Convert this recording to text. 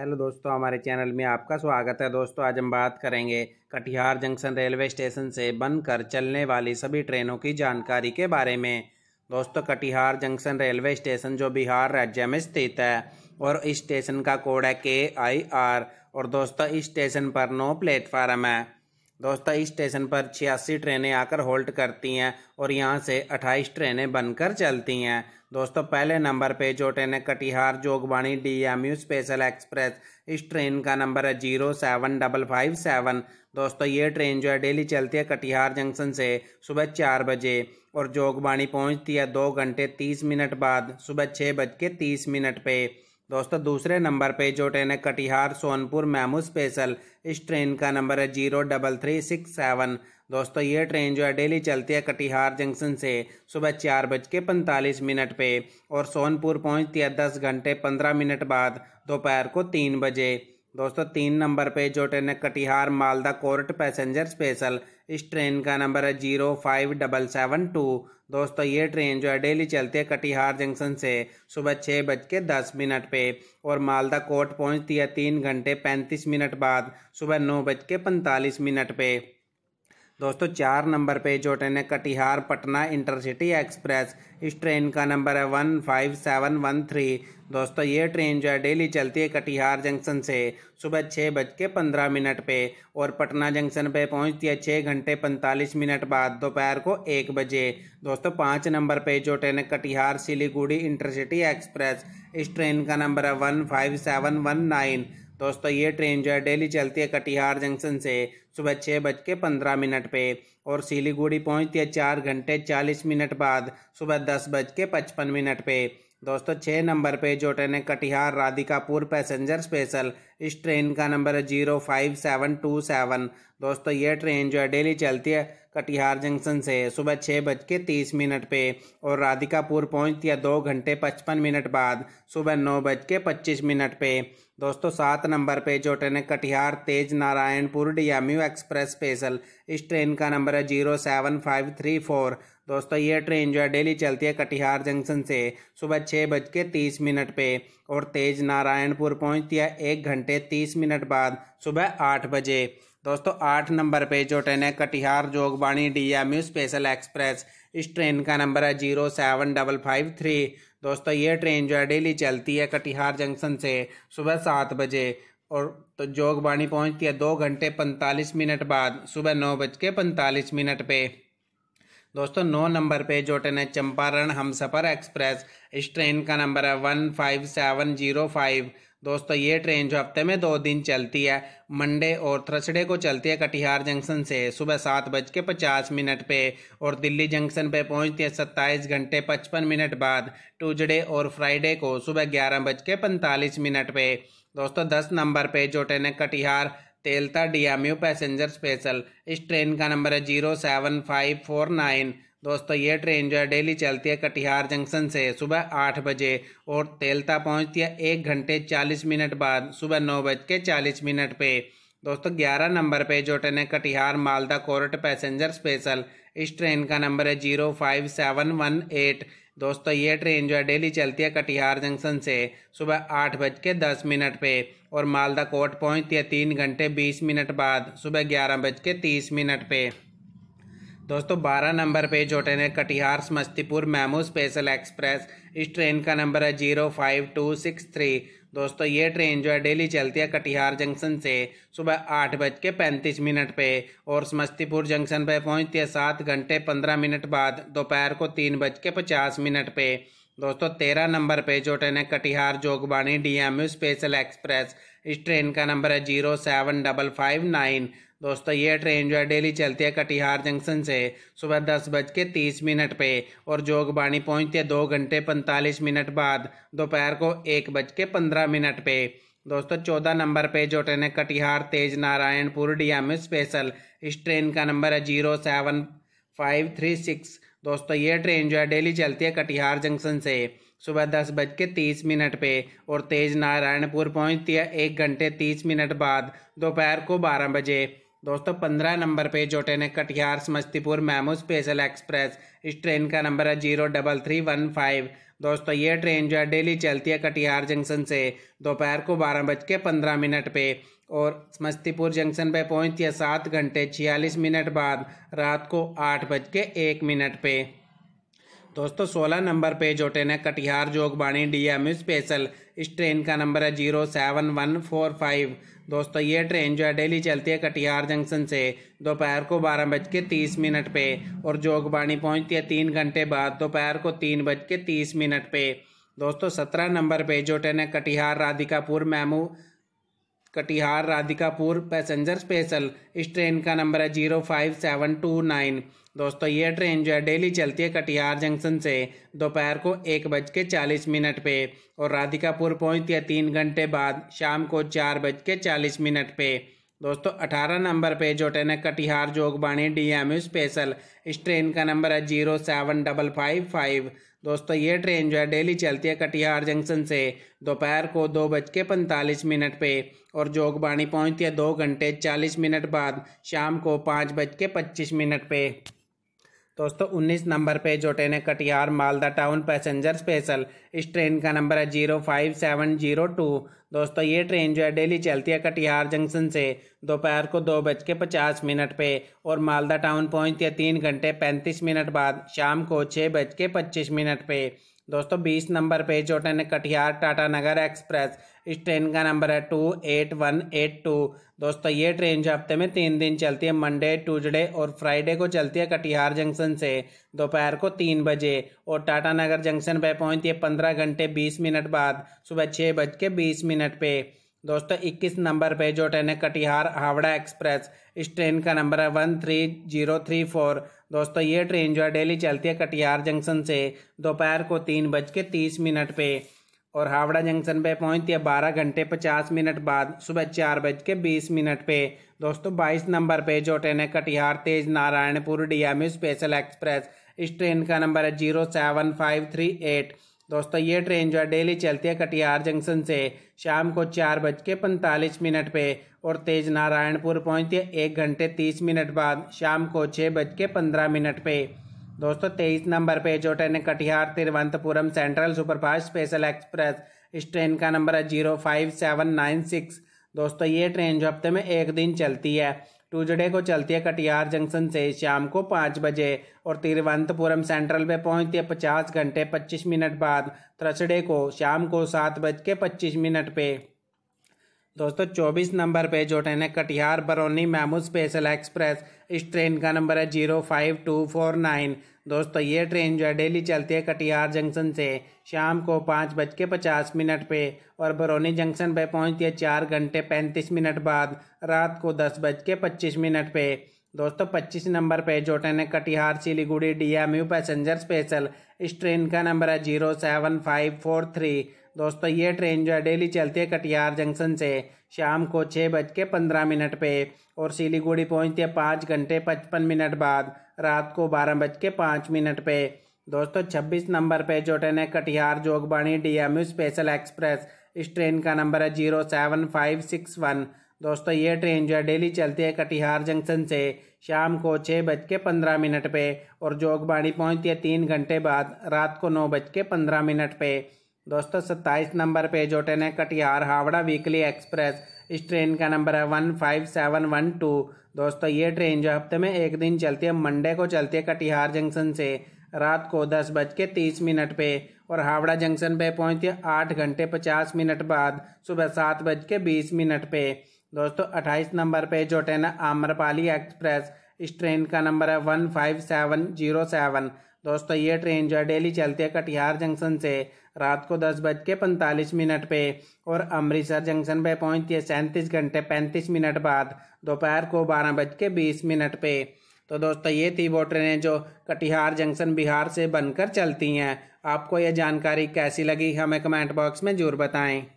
hello दोस्तों हमारे channel में आपका स्वागत है दोस्तों आज हम बात करेंगे कटिहार जंक्शन रेलवे स्टेशन से बनकर चलने वाली सभी ट्रेनों की जानकारी के बारे में दोस्तों कटिहार जंक्शन रेलवे स्टेशन जो बिहार राज्य में स्थित है और इस स्टेशन का कोड है के आई आर और दोस्तों इस स्टेशन पर नौ प्लेटफार्म है दोस्तों इस स्टेशन पर छियासी ट्रेनें आकर होल्ट करती हैं और यहाँ से अट्ठाईस ट्रेनें बनकर चलती हैं दोस्तों पहले नंबर पे जो ट्रेन है Katihar Jogbani D M U special express इस ट्रेन का नंबर है zero seven double five seven दोस्तों ये ट्रेन जो है डेली चलती है कटिहार जंक्शन से सुबह चार बजे और जोगबाणी पहुँचती है दो घंटे तीस मिनट बाद सुबह छः बज के तीस मिनट पर दोस्तों दूसरे नंबर पे जो ट्रेन है कटिहार सोनपुर मेमू स्पेशल इस ट्रेन का नंबर है zero double three six seven दोस्तों ये ट्रेन जो है डेली चलती है कटिहार जंक्शन से सुबह चार बज के पैंतालीस मिनट पे और सोनपुर पहुंचती है दस घंटे पंद्रह मिनट बाद दोपहर को तीन बजे दोस्तों तीन नंबर पे जो ट्रेन है Katihar Malda court passenger special इस ट्रेन का नंबर है zero five double seven two दोस्तों ये ट्रेन जो है डेली चलती है कटिहार जंक्शन से सुबह छः बज के दस मिनट पे और मालदा कोर्ट पहुंचती है तीन घंटे पैंतीस मिनट बाद सुबह नौ बज के पैंतालीस मिनट पे दोस्तों चार नंबर पे जो ट्रेन है कटिहार पटना इंटरसिटी एक्सप्रेस इस ट्रेन का नंबर है one five seven one three दोस्तों ये ट्रेन जो है डेली चलती है कटिहार जंक्शन से सुबह छः बज के पंद्रह मिनट पे और पटना जंक्शन पे पहुंचती है छः घंटे पैंतालीस मिनट बाद दोपहर को एक बजे दोस्तों पाँच नंबर पे जो ट्रेन है कटिहार सिलीगुड़ी इंटरसिटी एक्सप्रेस इस ट्रेन का नंबर है one five seven one nine दोस्तों ये ट्रेन जो है डेली चलती है कटिहार जंक्शन से सुबह छः बज के पंद्रह मिनट पे और सिलीगुड़ी पहुंचती है चार घंटे चालीस मिनट बाद सुबह दस बज के पचपन मिनट पे दोस्तों छः नंबर पे जो ट्रेन है कटिहार राधिकापुर पैसेंजर स्पेशल इस ट्रेन का नंबर है zero five seven two seven दोस्तों ये ट्रेन जो है डेली चलती है कटिहार जंक्शन से सुबह छः बज के तीस मिनट पे और राधिकापुर पहुंचती है दो घंटे पचपन मिनट बाद सुबह नौ बज के पच्चीस मिनट पे दोस्तों सात नंबर पे जो ट्रेन है Katihar Tej Narayanpur DMU express special इस ट्रेन का नंबर है zero seven five three four दोस्तों ये ट्रेन जो है डेली चलती है कटिहार जंक्शन से सुबह छः बज के तीस मिनट पे और तेज नारायणपुर पहुंचती है एक घंटे तीस मिनट बाद सुबह आठ बजे दोस्तों आठ नंबर पे जो ट्रेन है Katihar Jogbani DMU special express इस ट्रेन का नंबर है zero seven double five three दोस्तों ये ट्रेन जो है डेली चलती है कटिहार जंक्शन से सुबह सात बजे और तो जोगबाणी पहुंचती है दो घंटे पैंतालीस मिनट बाद सुबह नौ बज के पैंतालीस मिनट पे दोस्तों नौ नंबर पे जो ट्रेन है चंपारण हमसफ़र एक्सप्रेस इस ट्रेन का नंबर है one five seven zero five दोस्तों ये ट्रेन जो हफ्ते में दो दिन चलती है मंडे और थर्सडे को चलती है कटिहार जंक्शन से सुबह सात बज के पचास मिनट पे और दिल्ली जंक्शन पे पहुंचती है सत्ताईस घंटे पचपन मिनट बाद ट्यूजडे और फ्राइडे को सुबह ग्यारह बज के पैंतालीस मिनट पे दोस्तों दस नंबर पे जो ट्रेन है Katihar Telta DMU passenger special इस ट्रेन का नंबर है zero seven five four nine दोस्तों ये ट्रेन जो है डेली चलती है कटिहार जंक्शन से सुबह आठ बजे और तेलता पहुंचती है एक घंटे चालीस मिनट बाद सुबह नौ बज के चालीस मिनट पे दोस्तों ग्यारह नंबर पे जो ट्रेन है Katihar Malda court passenger special इस ट्रेन का नंबर है zero five seven one eight दोस्तों ये ट्रेन जो है डेली चलती है कटिहार जंक्शन से सुबह आठ बज के दस मिनट पे और मालदा कोर्ट पहुंचती है तीन घंटे बीस मिनट बाद सुबह ग्यारह बज के तीस मिनट पे दोस्तों बारह नंबर पे जो ट्रेन है Katihar Samastipur MEMU special express इस ट्रेन का नंबर है zero five two six three दोस्तों ये ट्रेन जो है डेली चलती है कटिहार जंक्शन से सुबह आठ बज के पैंतीस मिनट पे और समस्तीपुर जंक्शन पे पहुंचती है सात घंटे पंद्रह मिनट बाद दोपहर को तीन बज के पचास मिनट पे दोस्तों तेरह नंबर पे जो ट्रेन है Katihar Jogbani DMU special express इस ट्रेन का नंबर है zero seven double five nine दोस्तों ये ट्रेन जो है डेली चलती है कटिहार जंक्शन से सुबह दस बज के तीस मिनट पे और जोगबाणी पहुंचती है दो घंटे पैंतालीस मिनट बाद दोपहर को एक बज के पंद्रह मिनट पे दोस्तों चौदह नंबर पे जो ट्रेन है कटिहार तेज नारायणपुर डीएमयू स्पेशल इस ट्रेन का नंबर है zero seven five three six दोस्तों ये ट्रेन जो है डेली चलती है कटिहार जंक्शन से सुबह दस बज के तीस मिनट पे और तेज नारायणपुर पहुंचती है एक घंटे तीस मिनट बाद दोपहर को बारह बजे दोस्तों पंद्रह नंबर पे जो ट्रेन है Katihar Samastipur MEMU special express इस ट्रेन का नंबर है zero double three one five दोस्तों ये ट्रेन जो है डेली चलती है कटिहार जंक्शन से दोपहर को बारह बज के पंद्रह मिनट पर और समस्तीपुर जंक्शन पर पहुंचती है सात घंटे छियालीस मिनट बाद रात को आठ बज के एक मिनट पर दोस्तों सोलह नंबर पे जो ट्रेन है कटिहार जोगबाणी डीएम स्पेशल इस ट्रेन का नंबर है zero seven one four five दोस्तों ये ट्रेन जो है डेली चलती है कटिहार जंक्शन से दोपहर को बारह बज के तीस मिनट पे और जोगबाणी पहुंचती है तीन घंटे बाद दोपहर को तीन बज के तीस मिनट पे दोस्तों सत्रह नंबर पे जो ट्रेन है Katihar Radhikapur MEMU Katihar Radhikapur passenger special इस ट्रेन का नंबर है zero five seven two nine दोस्तों ये ट्रेन जो है डेली चलती है कटिहार जंक्शन से दोपहर को एक बज के चालीस मिनट पे और राधिकापुर पहुंचती है तीन घंटे बाद शाम को चार बज के चालीस मिनट पे दोस्तों अठारह नंबर पे जो ट्रेन है कटिहार जोगबाणी डीएमयू स्पेशल इस ट्रेन का नंबर है zero seven double five five दोस्तों ये ट्रेन जो है डेली चलती है कटिहार जंक्शन से दोपहर को दो बज के पैंतालीस मिनट पे और जोगबाणी पहुंचती है दो घंटे चालीस मिनट बाद शाम को पाँच बज के पच्चीस मिनट पे दोस्तों उन्नीस नंबर पे जो ट्रेन है Katihar Malda town passenger special इस ट्रेन का नंबर है zero five seven zero two दोस्तों ये ट्रेन जो है डेली चलती है कटिहार जंक्शन से दोपहर को दो बज के पचास मिनट पे और मालदा टाउन पहुंचती है तीन घंटे पैंतीस मिनट बाद शाम को छः बज के पच्चीस मिनट पे दोस्तों बीस नंबर पे जो ट्रेन है कटिहार टाटा नगर एक्सप्रेस इस ट्रेन का नंबर है two eight one eight two दोस्तों ये ट्रेन जो हफ्ते में तीन दिन चलती है मंडे ट्यूजडे और फ्राइडे को चलती है कटिहार जंक्शन से दोपहर को तीन बजे और टाटा नगर जंक्शन पर पहुंचती है पंद्रह घंटे बीस मिनट बाद सुबह छः बज के बीस मिनट पर दोस्तों इक्कीस नंबर पे जो ट्रेन है कटिहार हावड़ा एक्सप्रेस इस ट्रेन का नंबर है one three zero three four दोस्तों ये ट्रेन जो है डेली चलती है कटिहार जंक्शन से दोपहर को तीन बज के तीस मिनट पर और हावड़ा जंक्शन पे पहुंचती है बारह घंटे पचास मिनट बाद सुबह चार बज के बीस मिनट पे दोस्तों बाईस नंबर पे जो ट्रेन है Katihar Tej Narayanpur D M special express इस ट्रेन का नंबर है zero seven five three eight दोस्तों ये ट्रेन जो है डेली चलती है कटिहार जंक्शन से शाम को चार बज के पैंतालीस मिनट पे और तेज नारायणपुर पहुंचती है एक घंटे तीस मिनट बाद शाम को छः बज के पंद्रह मिनट पे दोस्तों तेईस नंबर पे जो ट्रेन है Katihar Thiruvananthapuram central superfast special express इस ट्रेन का नंबर है zero five seven nine six दोस्तों ये ट्रेन जो हफ्ते में एक दिन चलती है ट्यूजडे को चलती है कटिहार जंक्शन से शाम को पाँच बजे और तिरुवंतपुरम सेंट्रल पे पहुंचती है पचास घंटे पच्चीस मिनट बाद थर्सडे को शाम को सात बज के पच्चीस मिनट पे दोस्तों 24 नंबर पे जो ट्रेन है Katihar Barauni MEMU special express इस ट्रेन का नंबर है zero five two four nine दोस्तों ये ट्रेन जो है डेली चलती है कटिहार जंक्शन से शाम को पाँच बज के पचास मिनट पे और बरौनी जंक्शन पे पहुंचती है चार घंटे पैंतीस मिनट बाद रात को दस बज के पच्चीस मिनट पे दोस्तों पच्चीस नंबर पे जो ट्रेन है Katihar Siliguri D M U passenger special इस ट्रेन का नंबर है zero seven five four three दोस्तों ये ट्रेन जो है डेली चलती है कटिहार जंक्शन से शाम को छः बज के पंद्रह मिनट पे और सिलीगुड़ी पहुँचती है पाँच घंटे पचपन मिनट बाद रात को बारह बज के पाँच मिनट पे दोस्तों छब्बीस नंबर पे जो ट्रेन है Katihar Jogbani DMU special express इस ट्रेन का नंबर है zero seven five six one दोस्तों ये ट्रेन जो है डेली चलती है कटिहार जंक्शन से शाम को छः बज के पंद्रह मिनट पे और जोगबाणी पहुँचती है तीन घंटे बाद रात को नौ बज के पंद्रह मिनट पे दोस्तों सत्ताईस नंबर पे जो ट्रेन है कटिहार हावड़ा वीकली एक्सप्रेस इस ट्रेन का नंबर है one five seven one two दोस्तों ये ट्रेन जो हफ्ते में एक दिन चलती है मंडे को चलती है कटिहार जंक्शन से रात को दस बज के तीस मिनट पे और हावड़ा जंक्शन पे पहुंचती है आठ घंटे पचास मिनट बाद सुबह सात बज के बीस मिनट पे दोस्तों अट्ठाईस नंबर पे जो ट्रेन है आम्रपाली एक्सप्रेस इस ट्रेन का नंबर है one five seven zero seven दोस्तों ये ट्रेन जो है डेली चलती है कटिहार जंक्शन से रात को दस बज के पैंतालीस मिनट पे और अमृतसर जंक्शन पे पहुंचती है सैंतीस घंटे पैंतीस मिनट बाद दोपहर को बारह बज के बीस मिनट पे तो दोस्तों ये थी वो ट्रेनें जो कटिहार जंक्शन बिहार से बनकर चलती हैं आपको यह जानकारी कैसी लगी हमें कमेंट बॉक्स में जरूर बताएं